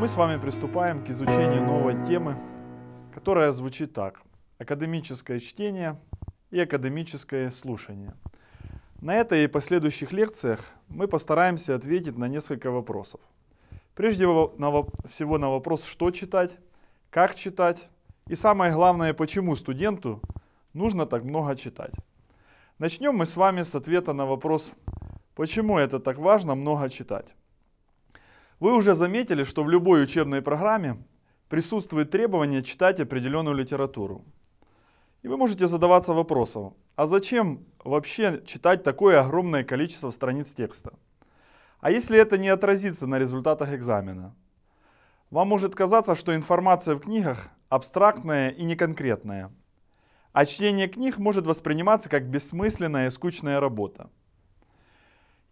Мы с вами приступаем к изучению новой темы, которая звучит так. Академическое чтение и академическое слушание. На этой и последующих лекциях мы постараемся ответить на несколько вопросов. Прежде всего на вопрос, что читать, как читать и самое главное, почему студенту нужно так много читать. Начнем мы с вами с ответа на вопрос, почему это так важно много читать. Вы уже заметили, что в любой учебной программе присутствует требование читать определенную литературу. И вы можете задаваться вопросом, а зачем вообще читать такое огромное количество страниц текста? А если это не отразится на результатах экзамена? Вам может казаться, что информация в книгах абстрактная и неконкретная, а чтение книг может восприниматься как бессмысленная и скучная работа.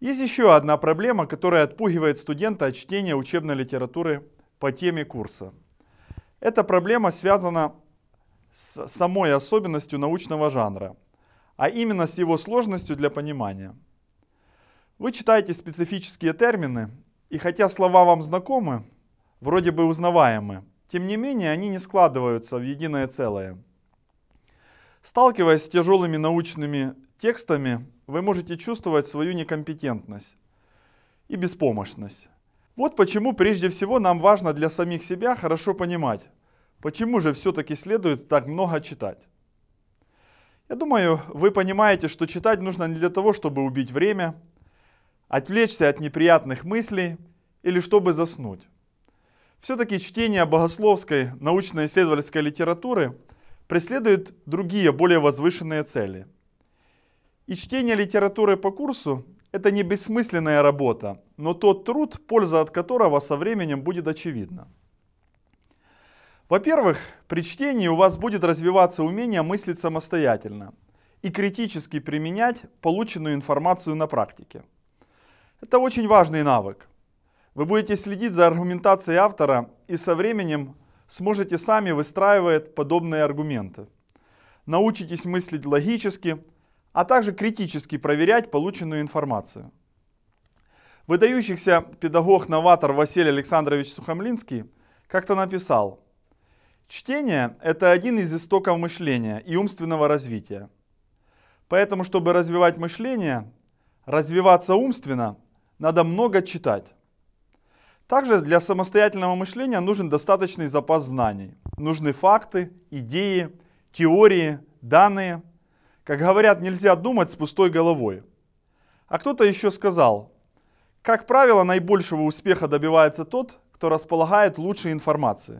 Есть еще одна проблема, которая отпугивает студента от чтения учебной литературы по теме курса. Эта проблема связана с самой особенностью научного жанра, а именно с его сложностью для понимания. Вы читаете специфические термины, и хотя слова вам знакомы, вроде бы узнаваемы, тем не менее они не складываются в единое целое. Сталкиваясь с тяжелыми научными текстами вы можете чувствовать свою некомпетентность и беспомощность. Вот почему прежде всего нам важно для самих себя хорошо понимать, почему же все-таки следует так много читать. Я думаю, вы понимаете, что читать нужно не для того, чтобы убить время, отвлечься от неприятных мыслей или чтобы заснуть. Все-таки чтение богословской научно-исследовательской литературы преследует другие, более возвышенные цели – и чтение литературы по курсу – это не бессмысленная работа, но тот труд, польза от которого со временем будет очевидна. Во-первых, при чтении у вас будет развиваться умение мыслить самостоятельно и критически применять полученную информацию на практике. Это очень важный навык. Вы будете следить за аргументацией автора и со временем сможете сами выстраивать подобные аргументы. Научитесь мыслить логически – а также критически проверять полученную информацию. Выдающийся педагог-новатор Василий Александрович Сухомлинский как-то написал, «Чтение – это один из истоков мышления и умственного развития. Поэтому, чтобы развивать мышление, развиваться умственно, надо много читать. Также для самостоятельного мышления нужен достаточный запас знаний. Нужны факты, идеи, теории, данные – как говорят, нельзя думать с пустой головой. А кто-то еще сказал, как правило, наибольшего успеха добивается тот, кто располагает лучшей информацией.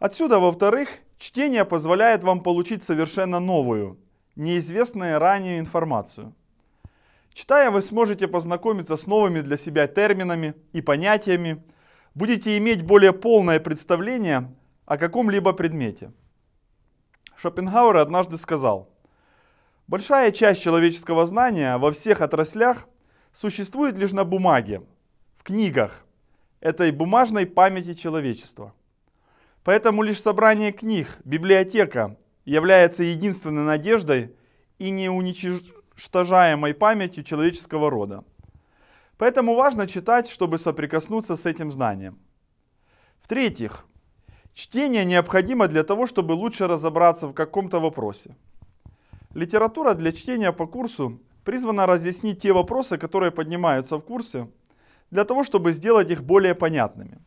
Отсюда, во-вторых, чтение позволяет вам получить совершенно новую, неизвестную ранее информацию. Читая, вы сможете познакомиться с новыми для себя терминами и понятиями, будете иметь более полное представление о каком-либо предмете. Шопенгауэр однажды сказал – Большая часть человеческого знания во всех отраслях существует лишь на бумаге, в книгах, этой бумажной памяти человечества. Поэтому лишь собрание книг, библиотека является единственной надеждой и неуничтожаемой памятью человеческого рода. Поэтому важно читать, чтобы соприкоснуться с этим знанием. В-третьих, чтение необходимо для того, чтобы лучше разобраться в каком-то вопросе. Литература для чтения по курсу призвана разъяснить те вопросы, которые поднимаются в курсе, для того, чтобы сделать их более понятными.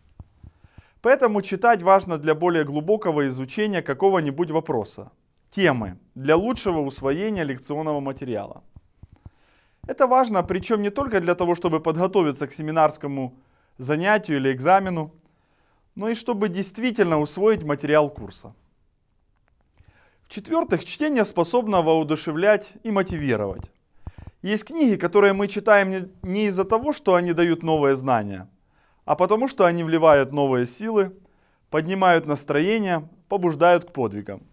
Поэтому читать важно для более глубокого изучения какого-нибудь вопроса, темы, для лучшего усвоения лекционного материала. Это важно, причем не только для того, чтобы подготовиться к семинарскому занятию или экзамену, но и чтобы действительно усвоить материал курса. В-четвертых, чтение способно воодушевлять и мотивировать. Есть книги, которые мы читаем не из-за того, что они дают новые знания, а потому что они вливают новые силы, поднимают настроение, побуждают к подвигам.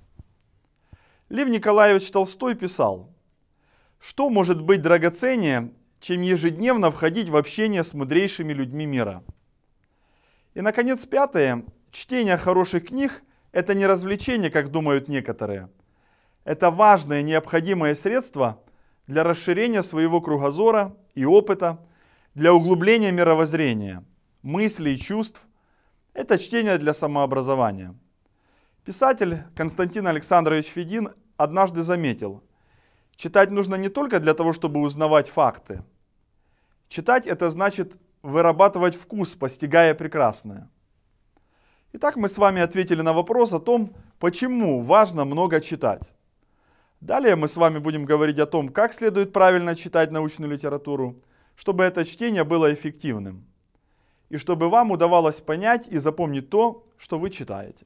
Лев Николаевич Толстой писал, что может быть драгоценнее, чем ежедневно входить в общение с мудрейшими людьми мира. И, наконец, пятое. Чтение хороших книг это не развлечение, как думают некоторые. Это важное необходимое средство для расширения своего кругозора и опыта, для углубления мировоззрения, мыслей и чувств. Это чтение для самообразования. Писатель Константин Александрович Федин однажды заметил, читать нужно не только для того, чтобы узнавать факты. Читать это значит вырабатывать вкус, постигая прекрасное. Итак, мы с вами ответили на вопрос о том, почему важно много читать. Далее мы с вами будем говорить о том, как следует правильно читать научную литературу, чтобы это чтение было эффективным и чтобы вам удавалось понять и запомнить то, что вы читаете.